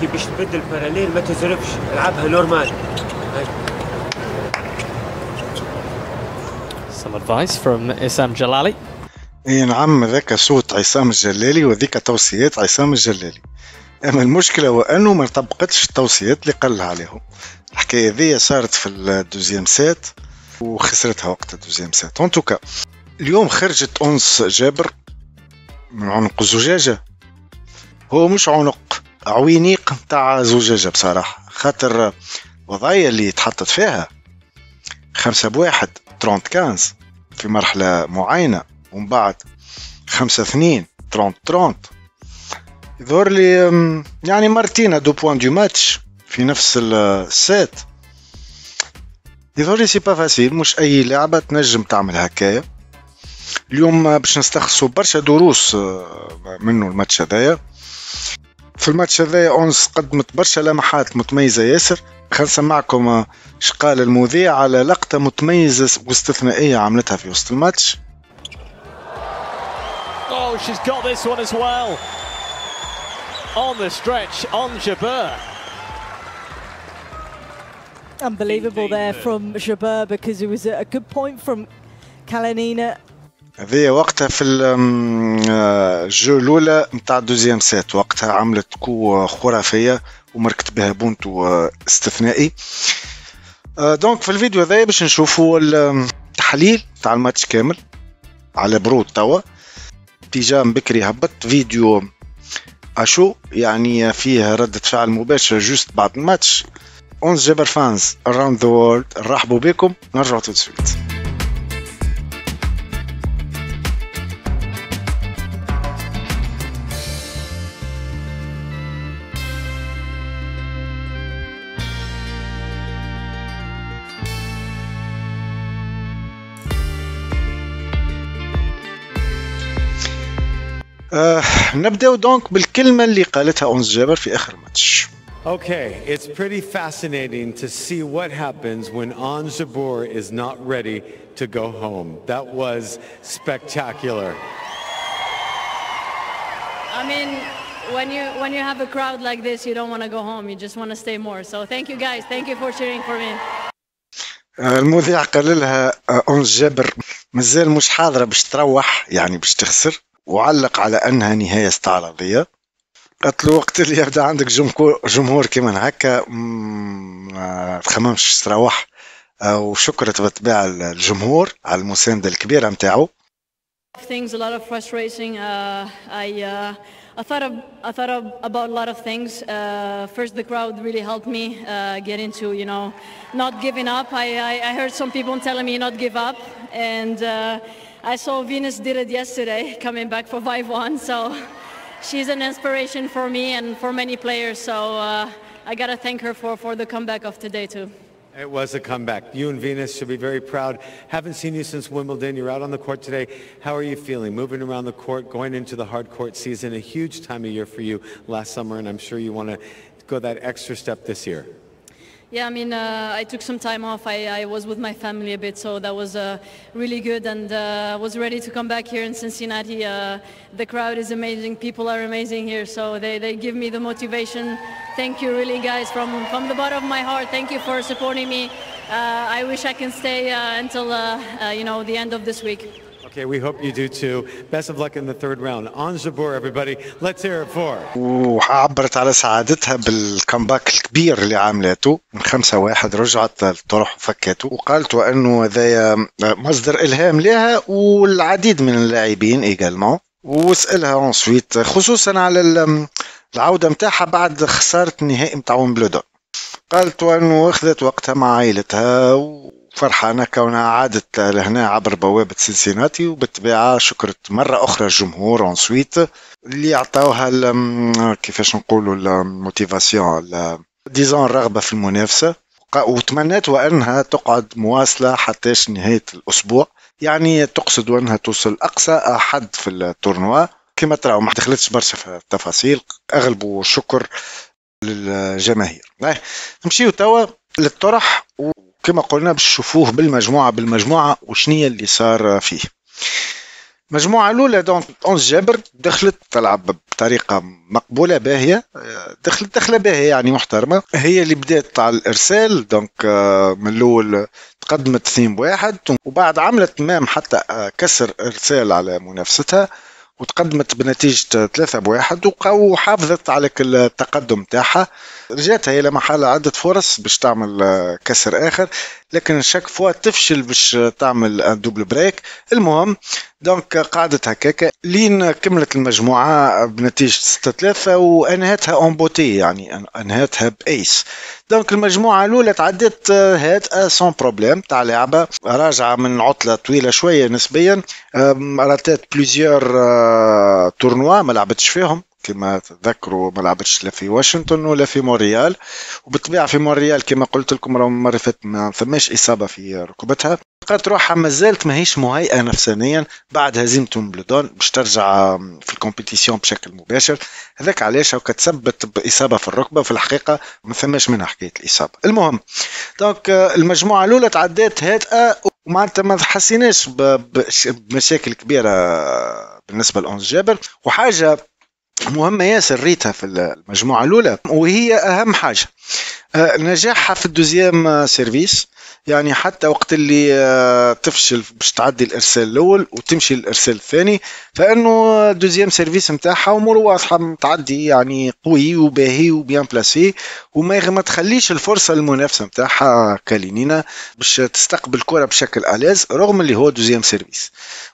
كي باش تبدل الباراليل ما تزربش العبها نورمال Some advice from Isam جلالي اي نعم ذاك صوت عصام الجلالي وذيك توصيات عصام الجلالي اما المشكله هو انه ما طبقتش التوصيات اللي قال عليهم الحكايه ذي صارت في الدوزيام سات وخسرتها وقت الدوزيام سات اون توكا اليوم خرجت انس جابر من عنق الزجاجه هو مش عنق عوينيق نتاع زجاجه بصراحه خاطر الوضعيه اللي تحطت فيها خمسة بواحد ترونت كانز في مرحلة معينة ومن بعد خمسة اثنين ترونت ترونت يظهر لي يعني مرتين دو بوان دو ماتش في نفس السات يظهر لي سي با فاسيل مش اي لعبة تنجم تعمل هكايا اليوم باش نستخلصوا برشا دروس آه، منه الماتش هذايا في الماتش هذا اونس قدمت برشا لمحات متميزه ياسر خلينا نسمعكم شقال المذيع على لقطه متميزه واستثنائيه عملتها في وسط الماتش Oh, she's got this one as well. On the stretch, on Jabir. Unbelievable there from Jabir because it was a good point from Kalanina هذه وقتها في آه، الجو الاولى نتاع الدوزيام سيت وقت ساعتها عملت قوة خرافية ومركت بها بونتو استثنائي آه، دونك في الفيديو هذايا باش نشوفوا التحليل تاع الماتش كامل على برود توا بيجام بكري هبط فيديو اشو يعني فيه ردة فعل مباشرة جوست بعد الماتش 11 جبر فانز اراوند ذا وورلد رحبوا بكم نرجعوا تو سويت نبداو دونك بالكلمه اللي قالتها اونس جابر في اخر ماتش Okay, it's pretty fascinating to see what happens when An Jabur is not ready to go home. That was spectacular. I mean, when you when you have a crowd like this, you don't want to go home. You just want to stay more. So thank you guys. Thank you for cheering for me. المذيع قال لها أنس جابر مازال مش حاضرة باش تروح يعني باش تخسر وعلق على أنها نهاية استعراضية قلت له وقت اللي يبدا عندك جمهور كيما هكا ما تخممش تروح وشكرا بالطبيعة الجمهور على المساندة الكبيرة نتاعو things a lot of frustrating uh, I uh, I thought of, I thought of, about a lot of things. Uh, first, the crowd really helped me uh, get into, you know, not giving up. I, I, I heard some people telling me not give up, and uh, I saw Venus did it yesterday coming back for 5-1, so she's an inspiration for me and for many players, so uh, I got to thank her for, for the comeback of today too. It was a comeback. You and Venus should be very proud. Haven't seen you since Wimbledon. You're out on the court today. How are you feeling? Moving around the court, going into the hard court season, a huge time of year for you last summer, and I'm sure you want to go that extra step this year. Yeah, I mean, uh, I took some time off. I, I, was with my family a bit, so that was uh, really good, and uh, was ready to come back here in Cincinnati. Uh, the crowd is amazing. People are amazing here, so they, they give me the motivation. Thank you, really, guys, from from the bottom of my heart. Thank you for supporting me. Uh, I wish I can stay uh, until uh, you know the end of this week. Okay, we hope you do too. Best of luck in the third round. On Zabur, everybody. Let's hear it for. وعبرت على سعادتها بالكمباك الكبير اللي عملته من خمسة واحد رجعت للطرح وفكته وقالت وأنه هذايا مصدر إلهام لها والعديد من اللاعبين إيجالمون وسألها أنسويت خصوصا على العودة متاعها بعد خسارة النهائي متاع بلودر قالت وأنه أخذت وقتها مع عائلتها و... فرحانة كونها عادت لهنا عبر بوابة سنسيناتي وبالطبيعة شكرت مرة أخرى الجمهور أنسويت اللي عطاوها كيفاش نقولوا الموتيفاسيون ديزون الرغبة في المنافسة وتمنيت وأنها تقعد مواصلة حتى نهاية الأسبوع يعني تقصد أنها توصل أقصى حد في التورنوا كما تراو ما دخلتش برشا في التفاصيل أغلبه شكر للجماهير نمشيو توا للطرح وكما قلنا بشوفوه بالمجموعة بالمجموعة وشنية اللي صار فيه المجموعة الأولى دونك أونس جابر دخلت تلعب بطريقة مقبولة باهية دخلت دخلة باهية يعني محترمة هي اللي بدات على الإرسال دونك من الأول تقدمت ثيم واحد وبعد عملت مام حتى آه، كسر إرسال على منافستها وتقدمت بنتيجة ثلاثة بواحد وحافظت على التقدم تاعها رجعت هي لمحل عدة فرص باش تعمل كسر آخر لكن شاك فوا تفشل باش تعمل دوبل بريك المهم دونك قعدت هكاك لين كملت المجموعه بنتيجه 6 3 وانهتها اون بوتي يعني انهتها بايس دونك المجموعه الاولى تعدت هات سون بروبليم تاع لعبه راجعه من عطله طويله شويه نسبيا راتات بليزيور تورنوا ما لعبتش فيهم كما تذكروا ما لعبتش لا في واشنطن ولا في مونريال وبالطبيعه في مونريال كما قلت لكم راه المره فاتت ما ثماش اصابه في ركبتها لقات روحها مازالت ماهيش مهيئه نفسانيا بعد هزيمه بلودون باش ترجع في الكومبيتيسيون بشكل مباشر هذاك علاش هاكا تسبت باصابه في الركبه في الحقيقه ما ثماش منها حكايه الاصابه المهم دونك آه، المجموعه الاولى تعدات هادئه ومعناتها ما حسيناش بمشاكل كبيره بالنسبه لانس جابر وحاجه مهمة ياسر ريتها في المجموعة الأولى وهي أهم حاجة آه، نجاحها في الدوزيام سيرفيس يعني حتى وقت اللي آه، تفشل باش تعدي الارسال الاول وتمشي للارسال الثاني فانه الدوزيام سيرفيس نتاعها امور واضحه تعدي يعني قوي وباهي وبيان بلاسي وما ما تخليش الفرصه للمنافسه نتاعها كالينينا باش تستقبل الكره بشكل الاز رغم اللي هو دوزيام سيرفيس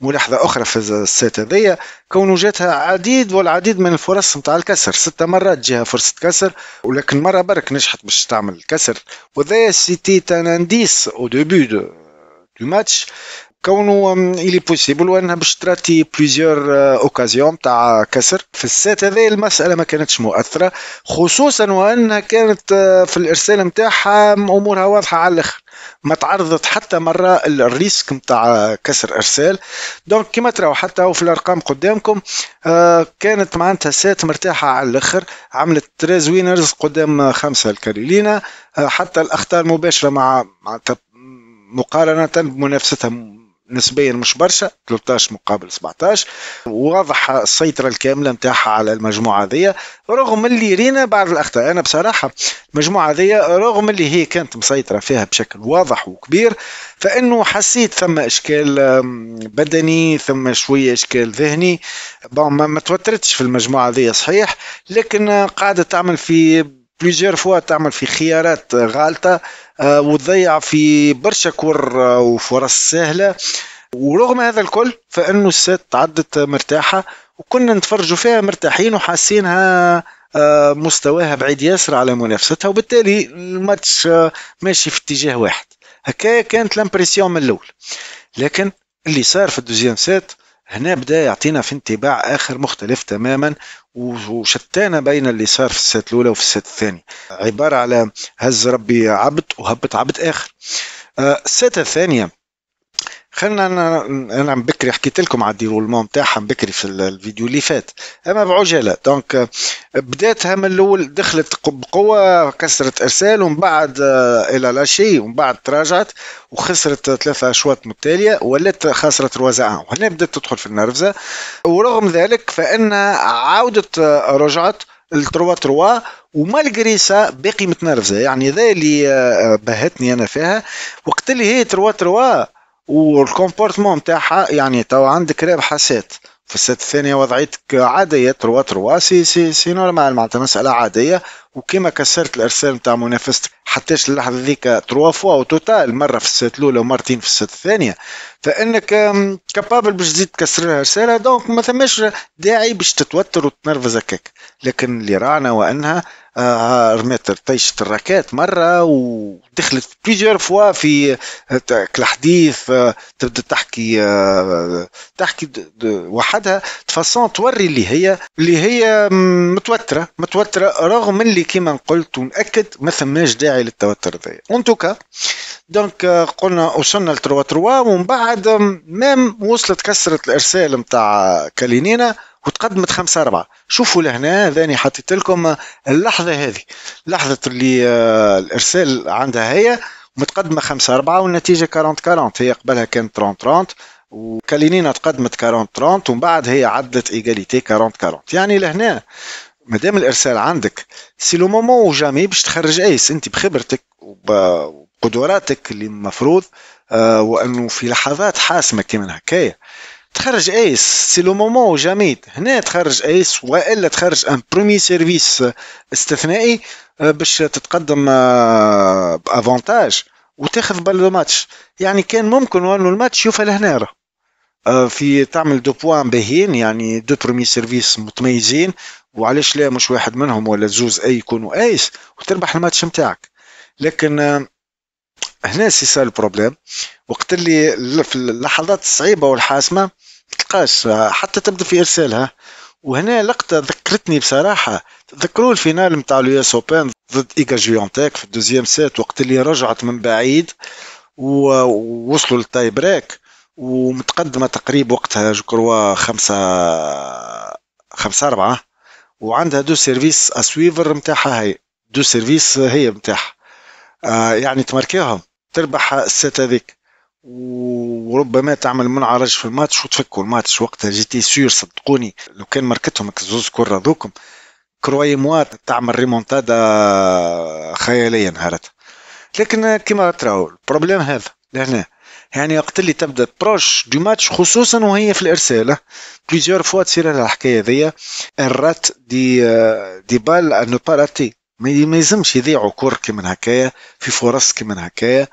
ملاحظه اخرى في السيت هذيا كونه جاتها عديد والعديد من الفرص نتاع الكسر ستة مرات جاها فرصه كسر ولكن مره برك نجحت باش تعمل الكسر وذا سيتي تناندي ليس او ديبي دو ماتش كونه الي بوسيبل وانها باش تراتي بليزيور اوكازيون تاع كسر في السات هذا المساله ما كانتش مؤثره خصوصا وانها كانت في الارسال نتاعها امورها واضحه على الاخر ما تعرضت حتى مره الريسك نتاع كسر ارسال دونك كما تراو حتى في الارقام قدامكم آه، كانت معناتها سات مرتاحه على الاخر عملت 3 وينرز قدام خمسه الكاريلينا آه، حتى الاخطار مباشره مع معناتها مقارنه بمنافستها نسبيا مش برشا 13 مقابل 17 وواضح السيطرة الكاملة نتاعها على المجموعة هذيا رغم اللي رينا بعض الأخطاء أنا بصراحة المجموعة هذيا رغم اللي هي كانت مسيطرة فيها بشكل واضح وكبير فإنه حسيت ثم إشكال بدني ثم شوية إشكال ذهني ما, ما توترتش في المجموعة هذيا صحيح لكن قاعدة تعمل في بليزيور فوا تعمل في خيارات غالطه آه، وتضيع في برشا كور آه، وفرص سهله ورغم هذا الكل فانه السات عدت مرتاحه وكنا نتفرجوا فيها مرتاحين وحاسينها آه، مستواها بعيد ياسر على منافستها وبالتالي الماتش ماشي في اتجاه واحد هكايا كانت لامبريسيون من الاول لكن اللي صار في الدوزيام سات هنا بدا يعطينا في انطباع اخر مختلف تماما وشتانا بين اللي صار في السات الاولى وفي السات الثاني عباره على هز ربي عبد وهبط عبد اخر آه، السات الثانيه خلينا انا انا عم بكري حكيت لكم على الديرولمون تاعها عم بكري في الفيديو اللي فات اما بعجله دونك بداتها من الاول دخلت بقوه كسرت ارسال ومن بعد آه، الى لاشي ومن بعد تراجعت وخسرت ثلاثة اشواط متتاليه ولات خسرت روزا وهنا بدات تدخل في النرفزه ورغم ذلك فانها عاودت آه، رجعت 3 تروا ومالغري سا باقي متنرفزه يعني ذا اللي آه، بهتني انا فيها وقت اللي هي تروا تروا والكومبورتمون نتاعها يعني تو عندك رابحه سات في السات الثانيه وضعيتك عاديه تروا تروا سي سي سي نورمال معناتها مساله عاديه وكما كسرت الارسال نتاع منافستك حتىش اللحظه ذيك تروا فوا او توتال مره في الست الاولى ومرتين في الست الثانيه فانك كابابل باش تزيد تكسر رساله دونك ما ثماش داعي باش تتوتر وتنرفز هكاك لكن اللي راعنا وانها آه، رميت طيشة الراكات مرة ودخلت بليزيور فوا في الحديث آه، آه، تبدا تحكي تحكي وحدها تفاصون توري اللي هي اللي هي متوترة متوترة رغم اللي بالتالي كما قلت ونأكد ما ثماش داعي للتوتر هذايا اون توكا دونك قلنا وصلنا ل 3 3 ومن بعد مام وصلت كسرت الارسال نتاع كالينينا وتقدمت 5 4 شوفوا لهنا ذاني حطيت لكم اللحظة هذه لحظة اللي آه، الإرسال عندها هي متقدمة 5 4 والنتيجة 40 40 هي قبلها كانت 30 30 وكالينينا تقدمت 40 30 ومن بعد هي عدت إيجاليتي 40 40 يعني لهنا مادام الارسال عندك سي لو مومون وجامي باش تخرج ايس انت بخبرتك وبقدراتك اللي المفروض آه، وانه في لحظات حاسمه كيما هكايا تخرج ايس سي لو مومون جامي هنا تخرج ايس والا تخرج ان برومي سيرفيس استثنائي آه، باش تتقدم آه، بافونتاج وتاخذ بال ماتش يعني كان ممكن انه الماتش يوفى لهنا آه، في تعمل دو بوان باهيين يعني دو برومي سيرفيس متميزين وعلاش لا مش واحد منهم ولا زوز اي يكونوا ايس وتربح الماتش نتاعك لكن آه، هنا سي سا البروبليم وقت اللي في اللحظات الصعيبه والحاسمه تلقاش آه، حتى تبدا في ارسالها وهنا لقطه ذكرتني بصراحه تذكروا الفينال نتاع لو اس اوبن ضد ايجا جيونتيك في الدوزيام سيت وقت اللي رجعت من بعيد ووصلوا للتاي بريك ومتقدمه تقريب وقتها جو كروا خمسة خمسة أربعة وعندها دو سيرفيس اسويفر نتاعها هي دو سيرفيس هي نتاعها آه يعني تماركيهم تربح السيت هذيك وربما تعمل منعرج في الماتش وتفكوا الماتش وقتها جيتي سير صدقوني لو كان ماركتهم زوز كره ذوكم كروي موات تعمل ريمونتادا خياليه نهارتها لكن كما تراو البروبليم هذا لهنا يعني وقت اللي تبدا بروش دو ماتش خصوصا وهي في الارسال بليزيور فوا تصير لها الحكايه ذي الرات دي دي بال انو با راتي ما يلزمش يضيعوا كور كيما هكايا في فرص كيما هكايا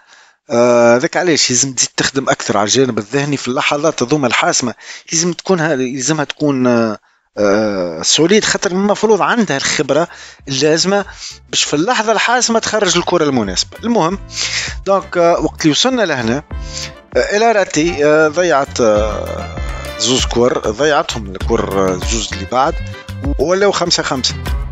آه، هذاك آه علاش لازم تزيد تخدم اكثر على الجانب الذهني في اللحظات هذوما الحاسمه لازم تكون يلزمها تكون آه آه، سوليد خاطر المفروض عندها الخبره اللازمه باش في اللحظه الحاسمه تخرج الكره المناسبه المهم دونك آه، وقت اللي وصلنا لهنا آه، الى راتي ضيعت زوز كور ضيعتهم الكور زوز اللي بعد ولاو خمسة خمسة